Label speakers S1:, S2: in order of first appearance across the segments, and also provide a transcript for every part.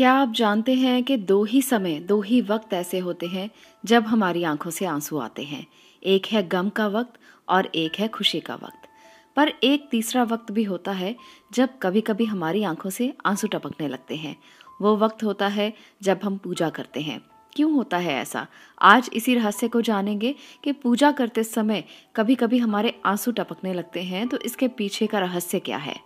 S1: क्या आप जानते हैं कि दो ही समय दो ही वक्त ऐसे होते हैं जब हमारी आंखों से आंसू आते हैं एक है गम का वक्त और एक है खुशी का वक्त पर एक तीसरा वक्त भी होता है जब कभी कभी हमारी आंखों से आंसू टपकने लगते हैं वो वक्त होता है जब हम पूजा करते हैं क्यों होता है ऐसा आज इसी रहस्य को जानेंगे कि पूजा करते समय कभी कभी हमारे आंसू टपकने लगते हैं तो इसके पीछे का रहस्य क्या है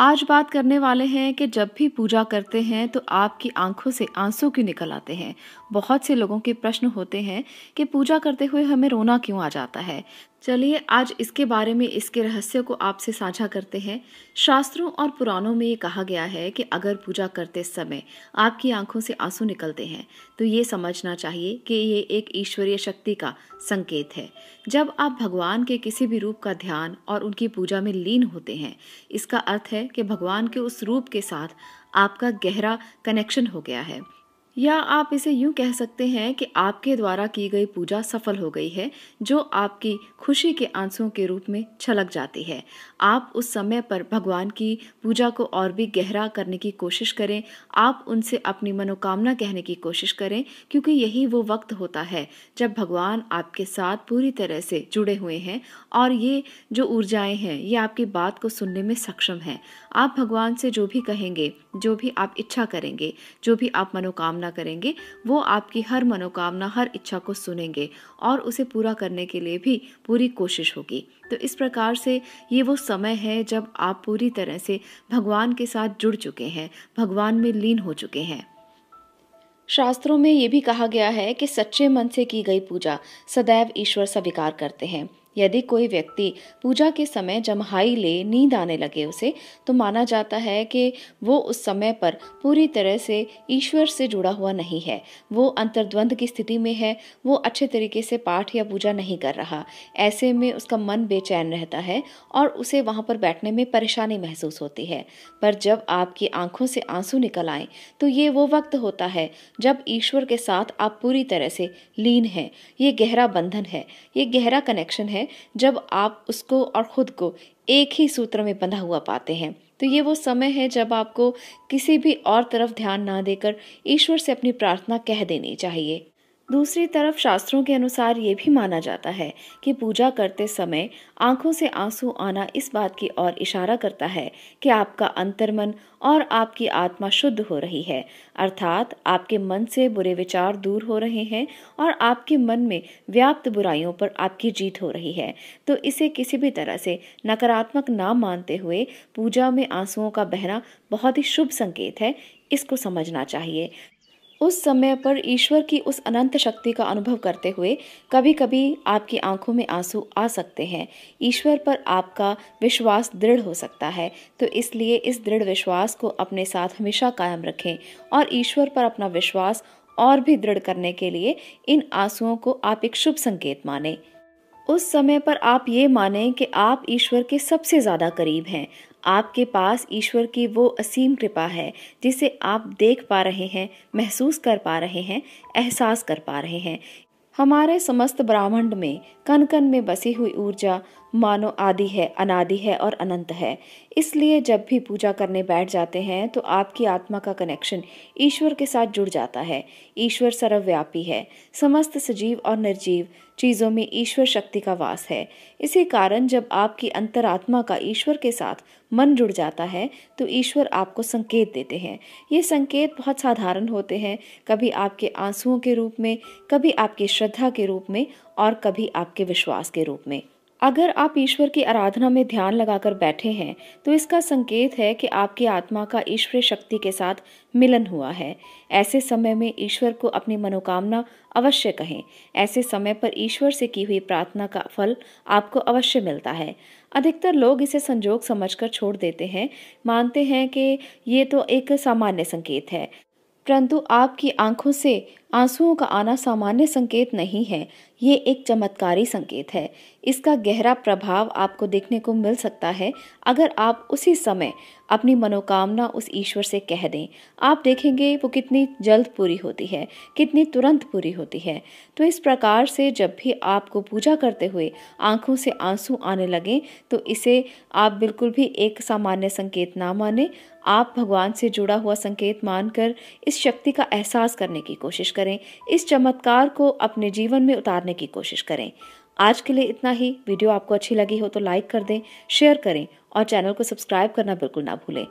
S1: आज बात करने वाले हैं कि जब भी पूजा करते हैं तो आपकी आंखों से आंसू क्यों निकल आते हैं बहुत से लोगों के प्रश्न होते हैं कि पूजा करते हुए हमें रोना क्यों आ जाता है चलिए आज इसके बारे में इसके रहस्य को आपसे साझा करते हैं शास्त्रों और पुराणों में ये कहा गया है कि अगर पूजा करते समय आपकी आंखों से आंसू निकलते हैं तो ये समझना चाहिए कि ये एक ईश्वरीय शक्ति का संकेत है जब आप भगवान के किसी भी रूप का ध्यान और उनकी पूजा में लीन होते हैं इसका अर्थ है कि भगवान के उस रूप के साथ आपका गहरा कनेक्शन हो गया है या आप इसे यूं कह सकते हैं कि आपके द्वारा की गई पूजा सफल हो गई है जो आपकी खुशी के आंसुओं के रूप में छलक जाती है आप उस समय पर भगवान की पूजा को और भी गहरा करने की कोशिश करें आप उनसे अपनी मनोकामना कहने की कोशिश करें क्योंकि यही वो वक्त होता है जब भगवान आपके साथ पूरी तरह से जुड़े हुए हैं और ये जो ऊर्जाएँ हैं ये आपकी बात को सुनने में सक्षम हैं आप भगवान से जो भी कहेंगे जो भी आप इच्छा करेंगे जो भी आप मनोकामना सामना करेंगे वो आपकी हर मनोकामना हर इच्छा को सुनेंगे और उसे पूरा करने के लिए भी पूरी कोशिश होगी तो इस प्रकार से ये वो समय है जब आप पूरी तरह से भगवान के साथ जुड़ चुके हैं भगवान में लीन हो चुके हैं शास्त्रों में ये भी कहा गया है कि सच्चे मन से की गई पूजा सदैव ईश्वर स्वीकार करते हैं यदि कोई व्यक्ति पूजा के समय जमहाई ले नींद आने लगे उसे तो माना जाता है कि वो उस समय पर पूरी तरह से ईश्वर से जुड़ा हुआ नहीं है वो अंतर्द्वंद की स्थिति में है वो अच्छे तरीके से पाठ या पूजा नहीं कर रहा ऐसे में उसका मन बेचैन रहता है और उसे वहाँ पर बैठने में परेशानी महसूस होती है पर जब आपकी आंखों से आंसू निकल आए तो ये वो वक्त होता है जब ईश्वर के साथ आप पूरी तरह से लीन हैं ये गहरा बंधन है ये गहरा कनेक्शन है जब आप उसको और ख़ुद को एक ही सूत्र में बंधा हुआ पाते हैं तो ये वो समय है जब आपको किसी भी और तरफ ध्यान ना देकर ईश्वर से अपनी प्रार्थना कह देनी चाहिए दूसरी तरफ शास्त्रों के अनुसार ये भी माना जाता है कि पूजा करते समय आंखों से आंसू आना इस बात की ओर इशारा करता है कि आपका अंतर्मन और आपकी आत्मा शुद्ध हो रही है अर्थात आपके मन से बुरे विचार दूर हो रहे हैं और आपके मन में व्याप्त बुराइयों पर आपकी जीत हो रही है तो इसे किसी भी तरह से नकारात्मक ना मानते हुए पूजा में आंसुओं का बहना बहुत ही शुभ संकेत है इसको समझना चाहिए उस समय पर ईश्वर की उस अनंत शक्ति का अनुभव करते हुए कभी कभी आपकी आंखों में आंसू आ सकते हैं ईश्वर पर आपका विश्वास दृढ़ हो सकता है तो इसलिए इस दृढ़ विश्वास को अपने साथ हमेशा कायम रखें और ईश्वर पर अपना विश्वास और भी दृढ़ करने के लिए इन आंसुओं को आप एक शुभ संकेत माने उस समय पर आप ये माने कि आप ईश्वर के सबसे ज़्यादा करीब हैं आपके पास ईश्वर की वो असीम कृपा है जिसे आप देख पा रहे हैं महसूस कर पा रहे हैं एहसास कर पा रहे हैं हमारे समस्त ब्राह्मण में कण कण में बसी हुई ऊर्जा मानो आदि है अनादि है और अनंत है इसलिए जब भी पूजा करने बैठ जाते हैं तो आपकी आत्मा का कनेक्शन ईश्वर के साथ जुड़ जाता है ईश्वर सर्वव्यापी है समस्त सजीव और निर्जीव चीज़ों में ईश्वर शक्ति का वास है इसी कारण जब आपकी अंतरात्मा का ईश्वर के साथ मन जुड़ जाता है तो ईश्वर आपको संकेत देते हैं ये संकेत बहुत साधारण होते हैं कभी आपके आंसुओं के रूप में कभी आपकी श्रद्धा के रूप में और कभी आपके विश्वास के रूप में अगर आप ईश्वर की आराधना में ध्यान लगाकर बैठे हैं तो इसका संकेत है कि आपकी आत्मा का ईश्वरीय शक्ति के साथ मिलन हुआ है ऐसे समय में ईश्वर को अपनी मनोकामना अवश्य कहें ऐसे समय पर ईश्वर से की हुई प्रार्थना का फल आपको अवश्य मिलता है अधिकतर लोग इसे संजोग समझकर छोड़ देते हैं मानते हैं कि ये तो एक सामान्य संकेत है परंतु आपकी आंखों से आंसुओं का आना सामान्य संकेत नहीं है ये एक चमत्कारी संकेत है इसका गहरा प्रभाव आपको देखने को मिल सकता है अगर आप उसी समय अपनी मनोकामना उस ईश्वर से कह दें आप देखेंगे वो कितनी जल्द पूरी होती है कितनी तुरंत पूरी होती है तो इस प्रकार से जब भी आपको पूजा करते हुए आंखों से आंसू आने लगें तो इसे आप बिल्कुल भी एक सामान्य संकेत ना माने आप भगवान से जुड़ा हुआ संकेत मानकर इस शक्ति का एहसास करने की कोशिश करें करें इस चमत्कार को अपने जीवन में उतारने की कोशिश करें आज के लिए इतना ही वीडियो आपको अच्छी लगी हो तो लाइक कर दें शेयर करें और चैनल को सब्सक्राइब करना बिल्कुल ना भूलें